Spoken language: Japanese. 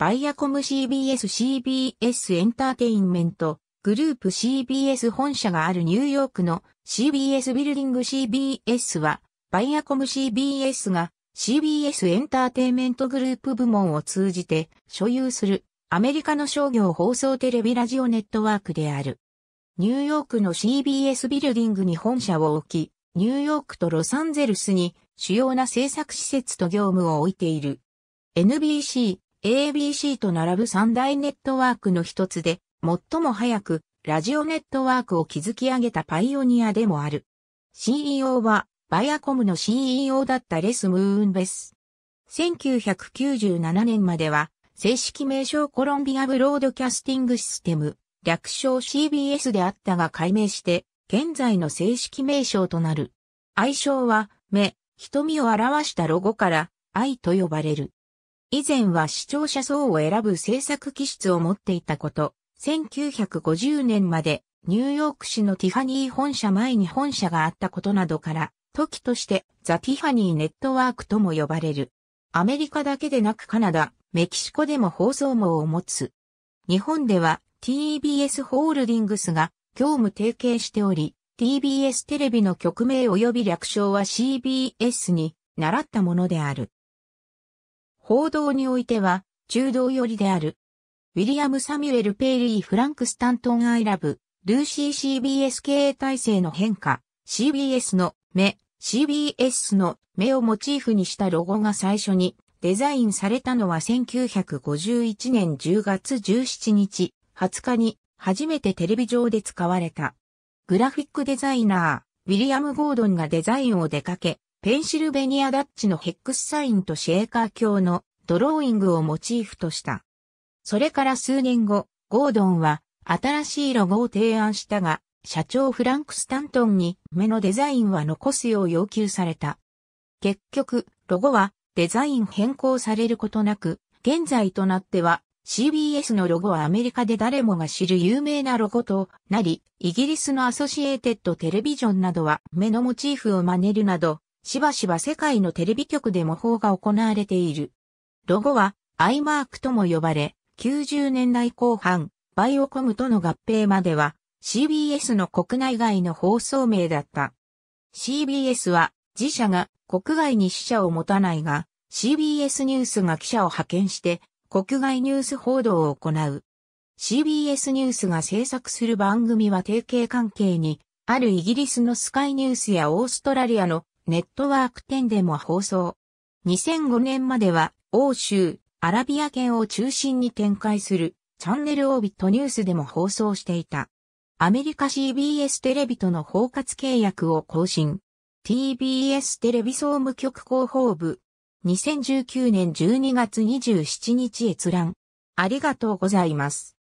バイアコム CBS CBS エンターテインメントグループ CBS 本社があるニューヨークの CBS ビルディング CBS はバイアコム CBS が CBS エンターテインメントグループ部門を通じて所有するアメリカの商業放送テレビラジオネットワークである。ニューヨークの CBS ビルディングに本社を置き、ニューヨークとロサンゼルスに主要な制作施設と業務を置いている。NBC、ABC と並ぶ三大ネットワークの一つで、最も早くラジオネットワークを築き上げたパイオニアでもある。CEO は、バイアコムの CEO だったレス・ムーンベス。1997年までは、正式名称コロンビアブロードキャスティングシステム、略称 CBS であったが改名して、現在の正式名称となる。愛称は、目、瞳を表したロゴから、愛と呼ばれる。以前は視聴者層を選ぶ制作気質を持っていたこと、1950年までニューヨーク市のティファニー本社前に本社があったことなどから、時としてザ・ティファニーネットワークとも呼ばれる。アメリカだけでなくカナダ、メキシコでも放送網を持つ。日本では TBS ホールディングスが業務提携しており、TBS テレビの局名及び略称は CBS に習ったものである。報道においては、中道寄りである。ウィリアム・サミュエル・ペイリー・フランク・スタントン・アイラブ、ルーシー CBS 経営体制の変化、CBS の目、CBS の目をモチーフにしたロゴが最初にデザインされたのは1951年10月17日、20日に初めてテレビ上で使われた。グラフィックデザイナー、ウィリアム・ゴードンがデザインを出かけ、ペンシルベニアダッチのヘックスサインとシェーカー卿のドローイングをモチーフとした。それから数年後、ゴードンは新しいロゴを提案したが、社長フランク・スタントンに目のデザインは残すよう要求された。結局、ロゴはデザイン変更されることなく、現在となっては CBS のロゴはアメリカで誰もが知る有名なロゴとなり、イギリスのアソシエーテッドテレビジョンなどは目のモチーフを真似るなど、しばしば世界のテレビ局で模倣が行われている。ロゴは、アイマークとも呼ばれ、90年代後半、バイオコムとの合併までは、CBS の国内外の放送名だった。CBS は、自社が国外に支社を持たないが、CBS ニュースが記者を派遣して、国外ニュース報道を行う。CBS ニュースが制作する番組は提携関係に、あるイギリスのスカイニュースやオーストラリアのネットワーク10でも放送。2005年までは欧州、アラビア圏を中心に展開するチャンネルオービットニュースでも放送していた。アメリカ CBS テレビとの包括契約を更新。TBS テレビ総務局広報部。2019年12月27日閲覧。ありがとうございます。